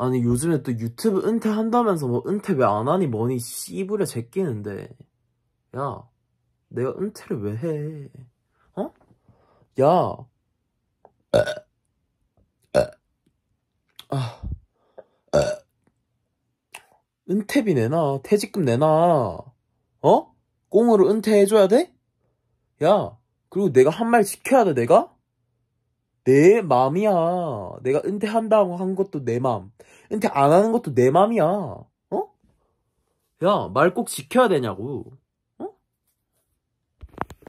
아니 요즘에 또 유튜브 은퇴한다면서 뭐 은퇴 왜 안 하니 뭐니 씨부려 제끼는데 야 내가 은퇴를 왜 해? 어? 야 아, 은퇴비 내놔 퇴직금 내놔 어? 꽁으로 은퇴해줘야 돼? 야 그리고 내가 한 말 지켜야 돼 내가? 내 마음이야. 내가 은퇴한다고 한 것도 내 마음. 은퇴 안 하는 것도 내 마음이야. 어? 야, 말 꼭 지켜야 되냐고.